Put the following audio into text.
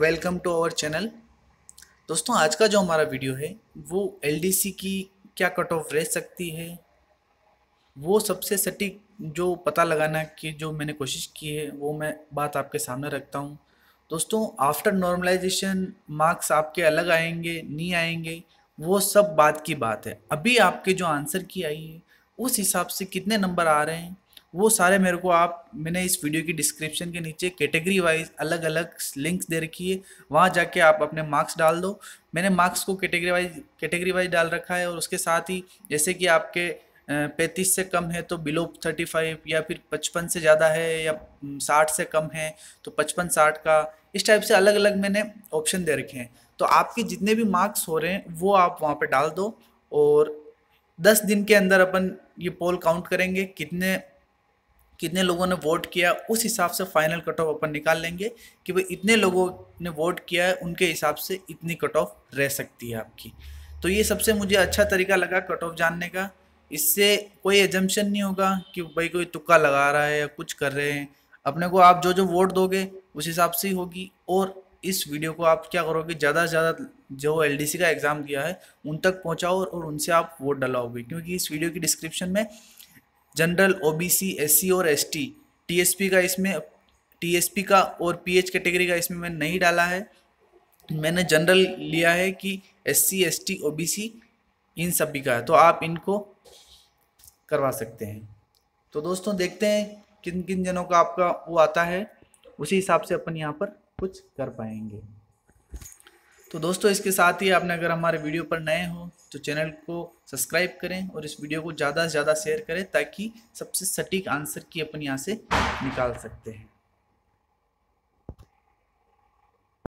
welcome to our channel दोस्तों आज का जो हमारा वीडियो है वो एलडीसी की क्या कट ऑफ रह सकती है वो सबसे सटीक जो पता लगाना की जो मैंने कोशिश की है वो मैं बात आपके सामने रखता हूँ दोस्तों आफ्टर नॉर्मलाइजेशन मार्क्स आपके अलग आएंगे नहीं आएंगे वो सब बात की बात है अभी आपके जो आंसर की आई है उस हिसाब से कितने नंबर आ रहे हैं वो सारे मेरे को आप मैंने इस वीडियो की डिस्क्रिप्शन के नीचे कैटेगरी वाइज अलग अलग लिंक्स दे रखी है वहाँ जाके आप अपने मार्क्स डाल दो मैंने मार्क्स को कैटेगरी वाइज कैटेगरी वाइज डाल रखा है और उसके साथ ही जैसे कि आपके पैंतीस से कम है तो बिलो थर्टी फाइव या फिर पचपन से ज़्यादा है या साठ से कम है तो पचपन साठ का इस टाइप से अलग अलग मैंने ऑप्शन दे रखे हैं तो आपके जितने भी मार्क्स हो रहे हैं वो आप वहाँ पर डाल दो और दस दिन के अंदर अपन ये पोल काउंट करेंगे कितने कितने लोगों ने वोट किया उस हिसाब से फाइनल कट ऑफ अपन निकाल लेंगे कि भाई इतने लोगों ने वोट किया है उनके हिसाब से इतनी कट ऑफ रह सकती है आपकी तो ये सबसे मुझे अच्छा तरीका लगा कट ऑफ जानने का इससे कोई एजम्पन नहीं होगा कि भाई कोई तुक्का लगा रहा है या कुछ कर रहे हैं अपने को आप जो जो वोट दोगे उस हिसाब से ही होगी और इस वीडियो को आप क्या करोगे ज़्यादा से ज़्यादा जो एल का एग्ज़ाम दिया है उन तक पहुँचाओ और उनसे आप वोट डलाओगे क्योंकि इस वीडियो की डिस्क्रिप्शन में जनरल ओबीसी एससी और एसटी टीएसपी का इसमें टीएसपी का और पीएच कैटेगरी का इसमें मैंने नहीं डाला है मैंने जनरल लिया है कि एससी एसटी ओबीसी इन सभी का है तो आप इनको करवा सकते हैं तो दोस्तों देखते हैं किन किन जनों का आपका वो आता है उसी हिसाब से अपन यहाँ पर कुछ कर पाएंगे तो दोस्तों इसके साथ ही आपने अगर हमारे वीडियो पर नए हो तो चैनल को सब्सक्राइब करें और इस वीडियो को ज़्यादा से ज़्यादा शेयर करें ताकि सबसे सटीक आंसर की अपन यहाँ से निकाल सकते हैं